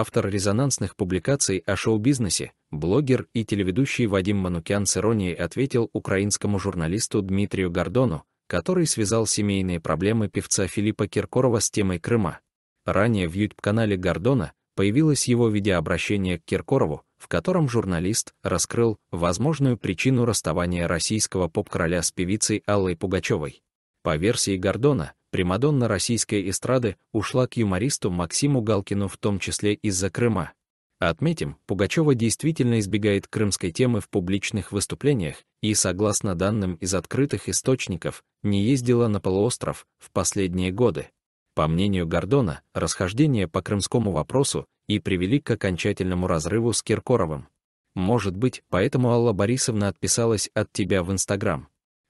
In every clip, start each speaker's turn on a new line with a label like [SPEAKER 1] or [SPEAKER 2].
[SPEAKER 1] автор резонансных публикаций о шоу-бизнесе, блогер и телеведущий Вадим Манукян с иронией ответил украинскому журналисту Дмитрию Гордону, который связал семейные проблемы певца Филиппа Киркорова с темой Крыма. Ранее в YouTube-канале Гордона появилось его видеообращение к Киркорову, в котором журналист раскрыл возможную причину расставания российского поп-короля с певицей Аллой Пугачевой. По версии Гордона, Примадонна российской эстрады ушла к юмористу Максиму Галкину в том числе из-за Крыма. Отметим, Пугачева действительно избегает крымской темы в публичных выступлениях и, согласно данным из открытых источников, не ездила на полуостров в последние годы. По мнению Гордона, расхождения по крымскому вопросу и привели к окончательному разрыву с Киркоровым. Может быть, поэтому Алла Борисовна отписалась от тебя в Инстаграм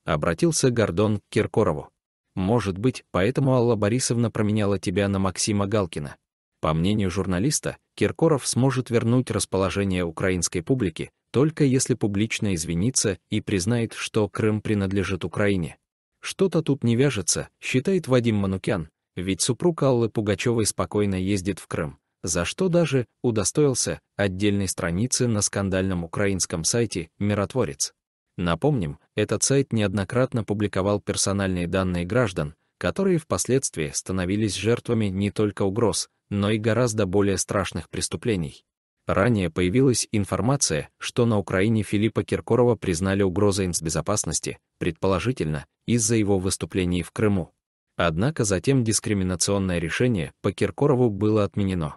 [SPEAKER 1] обратился Гордон к Киркорову. «Может быть, поэтому Алла Борисовна променяла тебя на Максима Галкина». По мнению журналиста, Киркоров сможет вернуть расположение украинской публики, только если публично извинится и признает, что Крым принадлежит Украине. Что-то тут не вяжется, считает Вадим Манукян, ведь супруг Аллы Пугачевой спокойно ездит в Крым, за что даже удостоился отдельной страницы на скандальном украинском сайте «Миротворец». Напомним, этот сайт неоднократно публиковал персональные данные граждан, которые впоследствии становились жертвами не только угроз, но и гораздо более страшных преступлений. Ранее появилась информация, что на Украине Филиппа Киркорова признали угрозой безопасности, предположительно, из-за его выступлений в Крыму. Однако затем дискриминационное решение по Киркорову было отменено.